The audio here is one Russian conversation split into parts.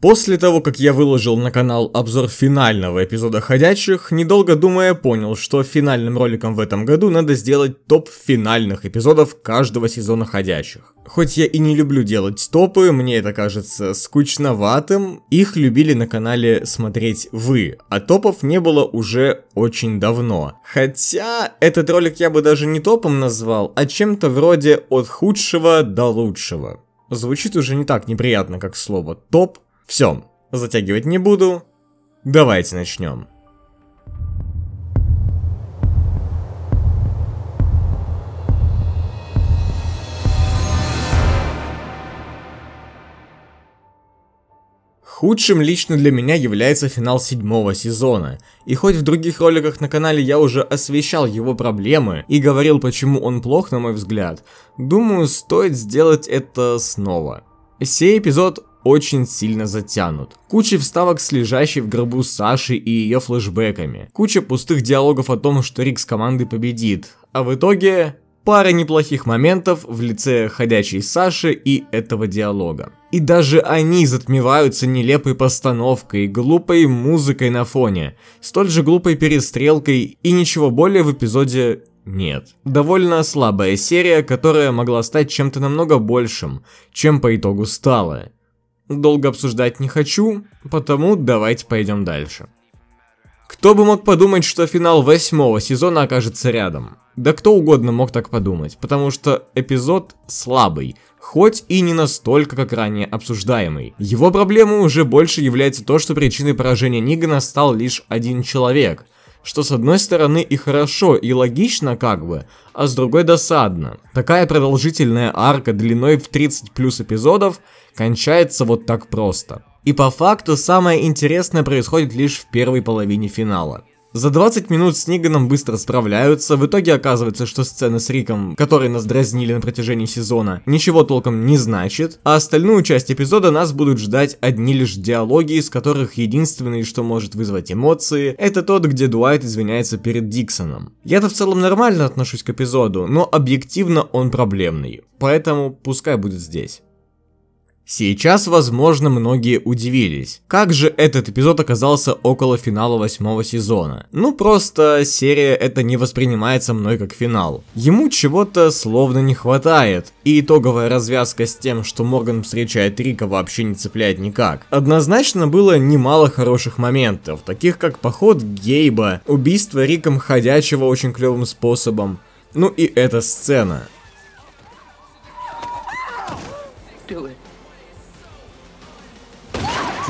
После того, как я выложил на канал обзор финального эпизода «Ходячих», недолго думая, понял, что финальным роликом в этом году надо сделать топ финальных эпизодов каждого сезона «Ходячих». Хоть я и не люблю делать топы, мне это кажется скучноватым, их любили на канале смотреть вы, а топов не было уже очень давно. Хотя, этот ролик я бы даже не топом назвал, а чем-то вроде «от худшего до лучшего». Звучит уже не так неприятно, как слово «топ», все, затягивать не буду. Давайте начнем. Худшим лично для меня является финал седьмого сезона, и хоть в других роликах на канале я уже освещал его проблемы и говорил почему он плох на мой взгляд, думаю стоит сделать это снова. Сей эпизод очень сильно затянут. Куча вставок с лежащей в гробу Саши и ее флешбеками. Куча пустых диалогов о том, что Рик с командой победит. А в итоге пара неплохих моментов в лице ходячей Саши и этого диалога. И даже они затмеваются нелепой постановкой, глупой музыкой на фоне, столь же глупой перестрелкой и ничего более в эпизоде нет. Довольно слабая серия, которая могла стать чем-то намного большим, чем по итогу стала долго обсуждать не хочу, потому давайте пойдем дальше. Кто бы мог подумать, что финал восьмого сезона окажется рядом? Да кто угодно мог так подумать, потому что эпизод слабый, хоть и не настолько, как ранее обсуждаемый. Его проблемой уже больше является то, что причиной поражения Нигана стал лишь один человек, что с одной стороны и хорошо, и логично как бы, а с другой досадно. Такая продолжительная арка длиной в 30 плюс эпизодов кончается вот так просто. И по факту самое интересное происходит лишь в первой половине финала. За 20 минут с Ниганом быстро справляются, в итоге оказывается, что сцена с Риком, которые нас дразнили на протяжении сезона, ничего толком не значит, а остальную часть эпизода нас будут ждать одни лишь диалоги, из которых единственное, что может вызвать эмоции, это тот, где Дуайт извиняется перед Диксоном. Я-то в целом нормально отношусь к эпизоду, но объективно он проблемный, поэтому пускай будет здесь. Сейчас, возможно, многие удивились, как же этот эпизод оказался около финала восьмого сезона. Ну просто серия это не воспринимается мной как финал. Ему чего-то словно не хватает, и итоговая развязка с тем, что Морган встречает Рика вообще не цепляет никак. Однозначно было немало хороших моментов, таких как поход Гейба, убийство Риком ходячего очень клевым способом, ну и эта сцена. Do it.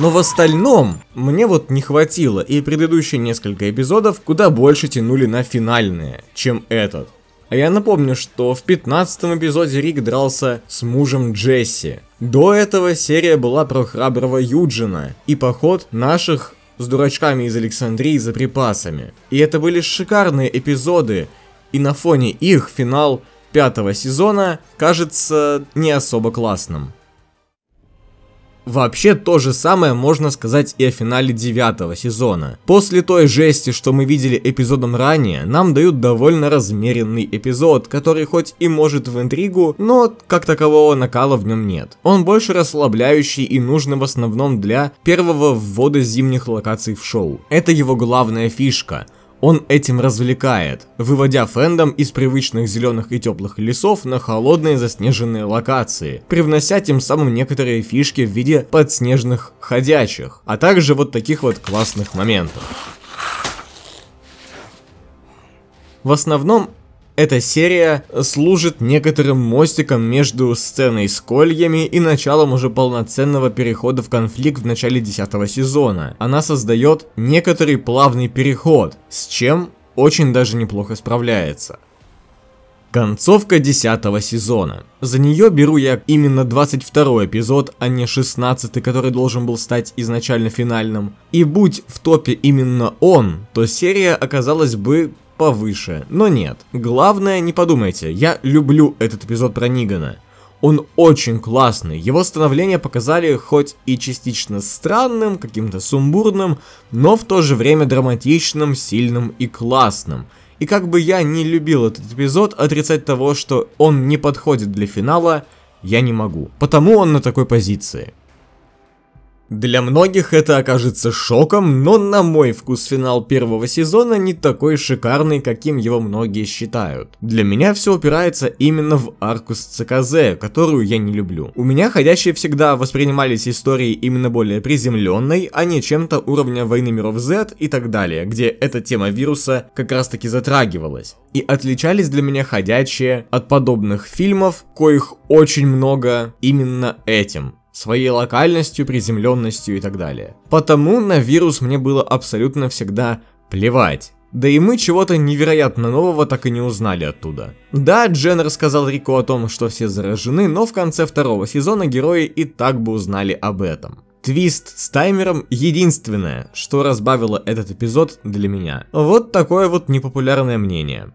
Но в остальном мне вот не хватило, и предыдущие несколько эпизодов куда больше тянули на финальные, чем этот. А я напомню, что в 15 эпизоде Рик дрался с мужем Джесси. До этого серия была про храброго Юджина и поход наших с дурачками из Александрии за припасами. И это были шикарные эпизоды, и на фоне их финал пятого сезона кажется не особо классным. Вообще то же самое можно сказать и о финале девятого сезона. После той жести, что мы видели эпизодом ранее, нам дают довольно размеренный эпизод, который хоть и может в интригу, но как такового накала в нем нет. Он больше расслабляющий и нужен в основном для первого ввода зимних локаций в шоу. Это его главная фишка – он этим развлекает, выводя фэндом из привычных зеленых и теплых лесов на холодные заснеженные локации, привнося тем самым некоторые фишки в виде подснежных ходячих, а также вот таких вот классных моментов. В основном эта серия служит некоторым мостиком между сценой с кольями и началом уже полноценного перехода в конфликт в начале 10 сезона. Она создает некоторый плавный переход, с чем очень даже неплохо справляется. Концовка 10 сезона. За нее беру я именно 22 эпизод, а не 16, который должен был стать изначально финальным. И будь в топе именно он, то серия оказалась бы повыше. Но нет. Главное, не подумайте, я люблю этот эпизод про Нигана. Он очень классный, его становление показали хоть и частично странным, каким-то сумбурным, но в то же время драматичным, сильным и классным. И как бы я не любил этот эпизод, отрицать того, что он не подходит для финала, я не могу. Потому он на такой позиции. Для многих это окажется шоком, но на мой вкус финал первого сезона не такой шикарный, каким его многие считают. Для меня все упирается именно в арку с ЦКЗ, которую я не люблю. У меня ходящие всегда воспринимались истории именно более приземленной, а не чем-то уровня войны миров Z и так далее, где эта тема вируса как раз таки затрагивалась. И отличались для меня ходячие от подобных фильмов, коих очень много именно этим своей локальностью, приземленностью и так далее. Потому на вирус мне было абсолютно всегда плевать. Да и мы чего-то невероятно нового так и не узнали оттуда. Да, Джен рассказал Рику о том, что все заражены, но в конце второго сезона герои и так бы узнали об этом. Твист с таймером единственное, что разбавило этот эпизод для меня. Вот такое вот непопулярное мнение.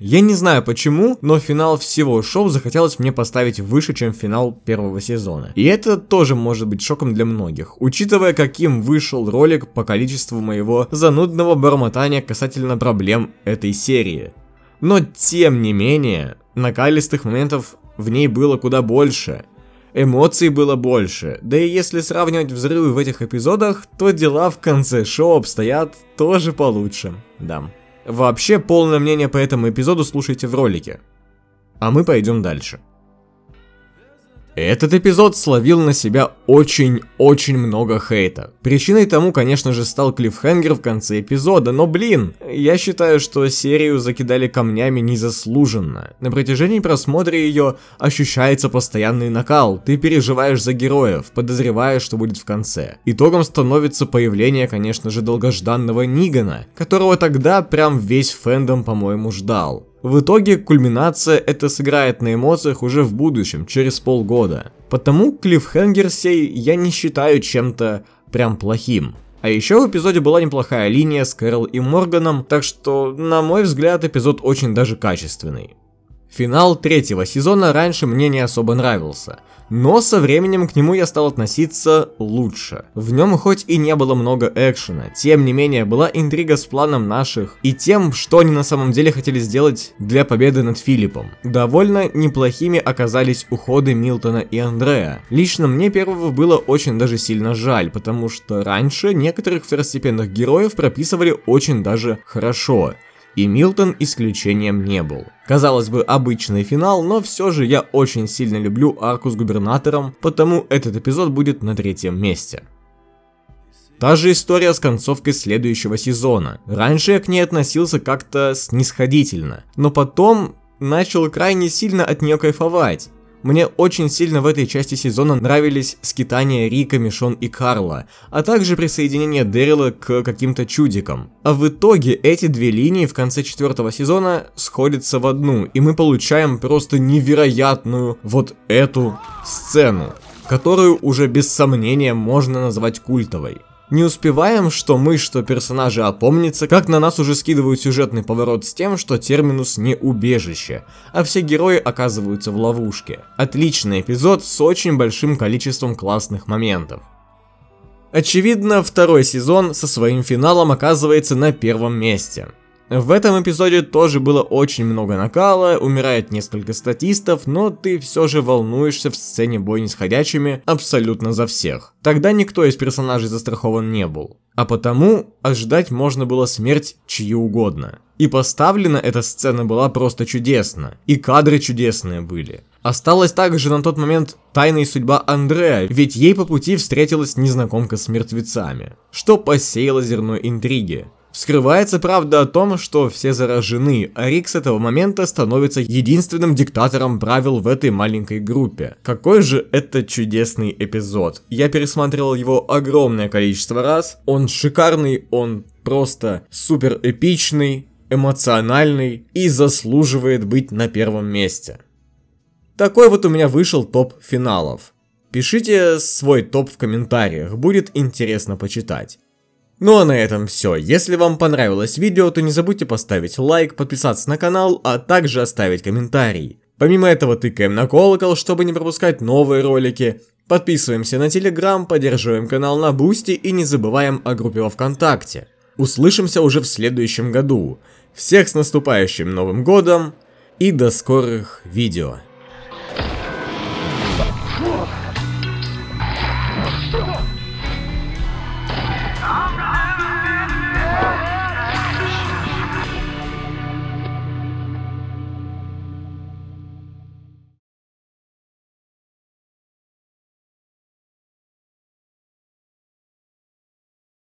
Я не знаю почему, но финал всего шоу захотелось мне поставить выше, чем финал первого сезона. И это тоже может быть шоком для многих, учитывая, каким вышел ролик по количеству моего занудного бормотания касательно проблем этой серии. Но тем не менее, накалистых моментов в ней было куда больше. Эмоций было больше, да и если сравнивать взрывы в этих эпизодах, то дела в конце шоу обстоят тоже получше, да. Вообще, полное мнение по этому эпизоду слушайте в ролике. А мы пойдем дальше. Этот эпизод словил на себя очень-очень много хейта. Причиной тому, конечно же, стал клиффхенгер в конце эпизода, но блин, я считаю, что серию закидали камнями незаслуженно. На протяжении просмотра ее ощущается постоянный накал, ты переживаешь за героев, подозревая, что будет в конце. Итогом становится появление, конечно же, долгожданного Нигана, которого тогда прям весь фэндом, по-моему, ждал. В итоге кульминация это сыграет на эмоциях уже в будущем, через полгода. Потому клиффхенгер сей я не считаю чем-то прям плохим. А еще в эпизоде была неплохая линия с Кэрол и Морганом, так что, на мой взгляд, эпизод очень даже качественный. Финал третьего сезона раньше мне не особо нравился, но со временем к нему я стал относиться лучше. В нем хоть и не было много экшена, тем не менее была интрига с планом наших и тем, что они на самом деле хотели сделать для победы над Филиппом. Довольно неплохими оказались уходы Милтона и Андрея. Лично мне первого было очень даже сильно жаль, потому что раньше некоторых второстепенных героев прописывали очень даже хорошо и Милтон исключением не был. Казалось бы, обычный финал, но все же я очень сильно люблю арку с губернатором, потому этот эпизод будет на третьем месте. Та же история с концовкой следующего сезона. Раньше я к ней относился как-то снисходительно, но потом начал крайне сильно от нее кайфовать. Мне очень сильно в этой части сезона нравились скитания Рика, Мишон и Карла, а также присоединение Дэрила к каким-то чудикам. А в итоге эти две линии в конце четвертого сезона сходятся в одну, и мы получаем просто невероятную вот эту сцену, которую уже без сомнения можно назвать культовой. Не успеваем, что мы, что персонажи опомнится, как на нас уже скидывают сюжетный поворот с тем, что терминус не убежище, а все герои оказываются в ловушке. Отличный эпизод с очень большим количеством классных моментов. Очевидно, второй сезон со своим финалом оказывается на первом месте. В этом эпизоде тоже было очень много накала, умирает несколько статистов, но ты все же волнуешься в сцене бойни с ходячими абсолютно за всех. Тогда никто из персонажей застрахован не был. А потому ожидать можно было смерть чьи угодно. И поставлена эта сцена была просто чудесно, и кадры чудесные были. Осталась также на тот момент тайная судьба Андрея, ведь ей по пути встретилась незнакомка с мертвецами, что посеяло зерно интриги. Скрывается правда о том, что все заражены, а Рик с этого момента становится единственным диктатором правил в этой маленькой группе. Какой же это чудесный эпизод. Я пересмотрел его огромное количество раз, он шикарный, он просто супер эпичный, эмоциональный и заслуживает быть на первом месте. Такой вот у меня вышел топ финалов. Пишите свой топ в комментариях, будет интересно почитать. Ну а на этом все. Если вам понравилось видео, то не забудьте поставить лайк, подписаться на канал, а также оставить комментарий. Помимо этого тыкаем на колокол, чтобы не пропускать новые ролики. Подписываемся на Телеграм, поддерживаем канал на Бусти и не забываем о группе во Вконтакте. Услышимся уже в следующем году. Всех с наступающим Новым Годом и до скорых видео. Что?